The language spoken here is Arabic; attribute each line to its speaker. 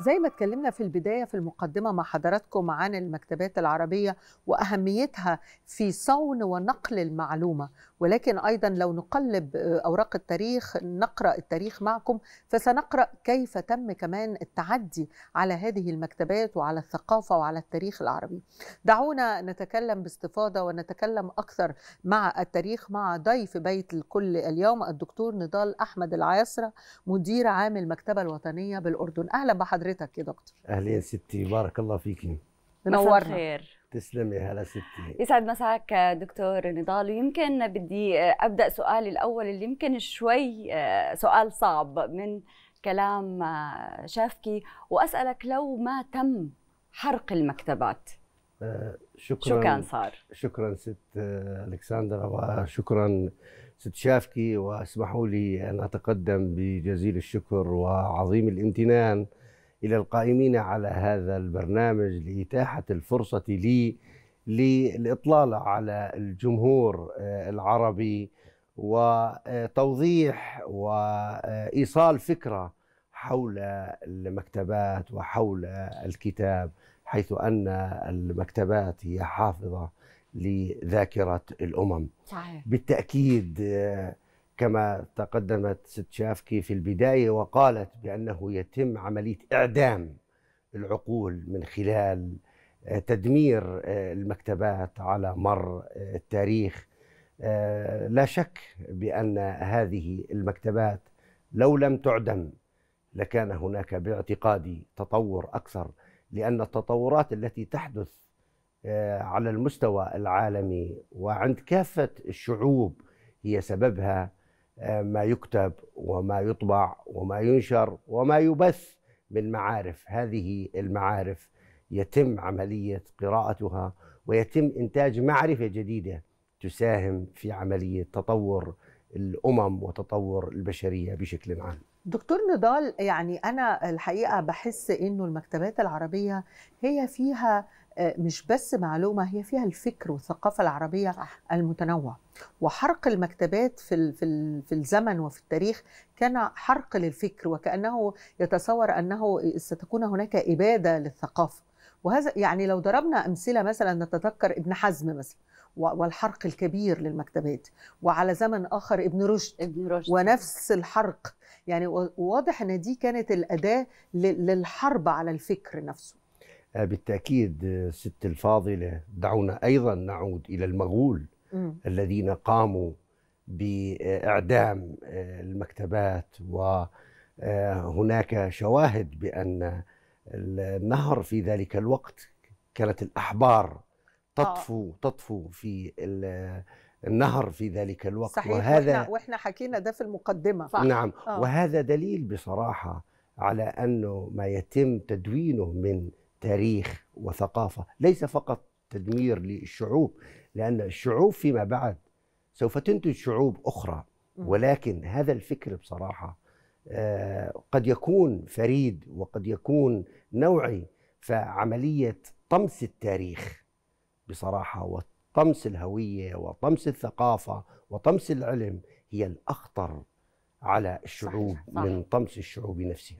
Speaker 1: زي ما اتكلمنا في البدايه في المقدمه مع حضراتكم عن المكتبات العربيه واهميتها في صون ونقل المعلومه ولكن ايضا لو نقلب آه، اوراق التاريخ نقرا التاريخ معكم فسنقرا كيف تم كمان التعدي على هذه المكتبات وعلى الثقافه وعلى التاريخ العربي. دعونا نتكلم باستفاضه ونتكلم اكثر مع التاريخ مع ضيف بيت الكل اليوم الدكتور نضال احمد العياصره مدير عام المكتبه الوطنيه بالاردن. اهلا بحضرتك حضرتك يا دكتور
Speaker 2: اهلا يا ستي بارك الله فيكي
Speaker 1: منورنا خير
Speaker 2: تسلمي هلا ستي يسعد مساك دكتور نضال ويمكن بدي ابدا سؤالي الاول اللي يمكن شوي آه، سؤال صعب من كلام آه، شافكي واسالك لو ما تم حرق المكتبات آه، شكرا شو كان صار؟ شكرا ست الكسندرا وشكرا ست شافكي واسمحوا لي ان اتقدم بجزيل الشكر وعظيم الامتنان إلى القائمين على هذا البرنامج لإتاحة الفرصة لي للاطلال على الجمهور آه، العربي وتوضيح وإيصال فكرة حول المكتبات وحول الكتاب حيث أن المكتبات هي حافظة لذاكرة الأمم صحيح. بالتأكيد آه، كما تقدمت ست شافكي في البداية وقالت بأنه يتم عملية إعدام العقول من خلال آه، تدمير آه، المكتبات على مر آه، التاريخ لا شك بأن هذه المكتبات لو لم تعدم لكان هناك باعتقادي تطور أكثر لأن التطورات التي تحدث على المستوى العالمي وعند كافة الشعوب هي سببها آه، ما يكتب وما يطبع وما ينشر وما يبث من معارف هذه المعارف يتم عملية قراءتها ويتم إنتاج معرفة جديدة تساهم في عملية تطور الأمم وتطور البشرية بشكل عام
Speaker 1: دكتور نضال يعني أنا الحقيقة بحس إنه المكتبات العربية هي فيها آه، مش بس معلومه هي فيها الفكر والثقافه العربيه صح. المتنوع وحرق المكتبات في في الزمن وفي التاريخ كان حرق للفكر وكانه يتصور انه ستكون هناك اباده للثقافه وهذا يعني لو ضربنا امثله مثلا نتذكر ابن حزم مثلا والحرق الكبير للمكتبات وعلى زمن اخر ابن رشد, ابن رشد. ونفس الحرق يعني واضح ان دي كانت الاداه للحرب على الفكر نفسه
Speaker 2: آه، بالتأكيد آه، ست الفاضلة دعونا أيضا نعود إلى المغول م. الذين قاموا بإعدام آه، المكتبات وهناك شواهد بأن النهر في ذلك الوقت كانت الأحبار تطفو تطفو في النهر في ذلك الوقت صحيح وهذا واحنا,
Speaker 1: واحنا حكينا ده في المقدمة صح. نعم آه. وهذا
Speaker 2: دليل بصراحة على أنه ما يتم تدوينه من تاريخ وثقافة ليس فقط تدمير للشعوب لأن الشعوب فيما بعد سوف تنتج شعوب أخرى ولكن هذا الفكر بصراحة آه، قد يكون فريد وقد يكون نوعي فعملية طمس التاريخ بصراحة وطمس الهوية وطمس الثقافة وطمس العلم هي الأخطر على الشعوب صح صح. من طمس الشعوب نفسها